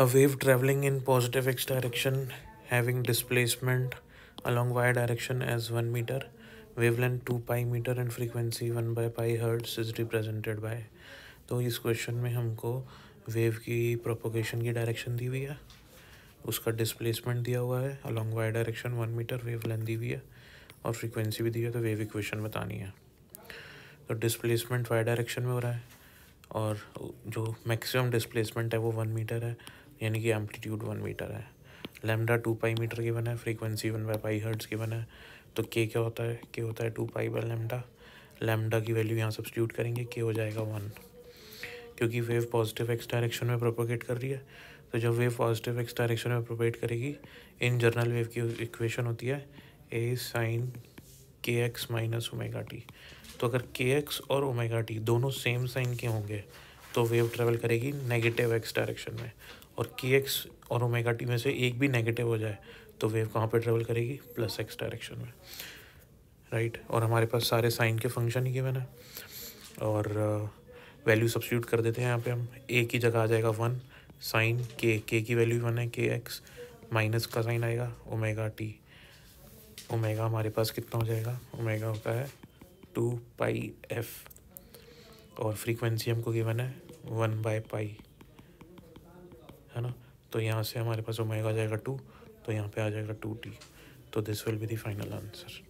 a wave traveling in positive x direction having displacement along y direction as 1 meter wavelength 2 pi meter and frequency 1 by pi hertz is represented by तो इस question में हमको wave की propagation की direction दी हुई है उसका displacement दिया हुआ है along Y direction one meter wavelength दी हुई है और फ्रीक्वेंसी भी दी है तो वेव इक्वेशन बतानी है तो डिस्प्लेसमेंट वाई डायरेक्शन में हो रहा है और जो मैक्सिमम डिस्प्लेसमेंट है वो वन मीटर है यानी कि एम्पलीट्यूड वन मीटर है लेमडा टू पाई मीटर बना है frequency one by pi hertz बना है तो के क्या होता है के होता है two pi by lambda lambda की वैल्यू यहाँ सब्सिट्यूट करेंगे के हो जाएगा वन क्योंकि वेव पॉजिटिव एक्स डायरेक्शन में प्रोपोगेट कर रही है तो जब वेव पॉजिटिव एक्स डायरेक्शन में प्रोपोगेट करेगी इन जनरल वेव की इक्वेशन होती है A sine k X minus omega T तो अगर के एक्स और ओमेगा टी दोनों सेम साइन के होंगे तो वेव ट्रेवल करेगी नेगेटिव एक्स डायरेक्शन में और के एक्स और ओमेगा टी में से एक भी नेगेटिव हो जाए तो वेव कहाँ पे ट्रेवल करेगी प्लस एक्स डायरेक्शन में राइट और हमारे पास सारे साइन के फंक्शन ही गिवन है और वैल्यू uh, सब्सिट्यूट कर देते हैं यहाँ पे हम ए की जगह आ जाएगा वन साइन के के की वैल्यू वन है के एक्स माइनस का साइन आएगा ओमेगा टी ओमेगा हमारे पास कितना हो जाएगा ओमेगा होता है टू पाई एफ़ और फ्रीक्वेंसी हमको गिवन है वन बाय पाई है ना तो यहाँ से हमारे पास ओमेगा आ जाएगा टू तो यहाँ पे आ जाएगा टू टी तो this will be the final answer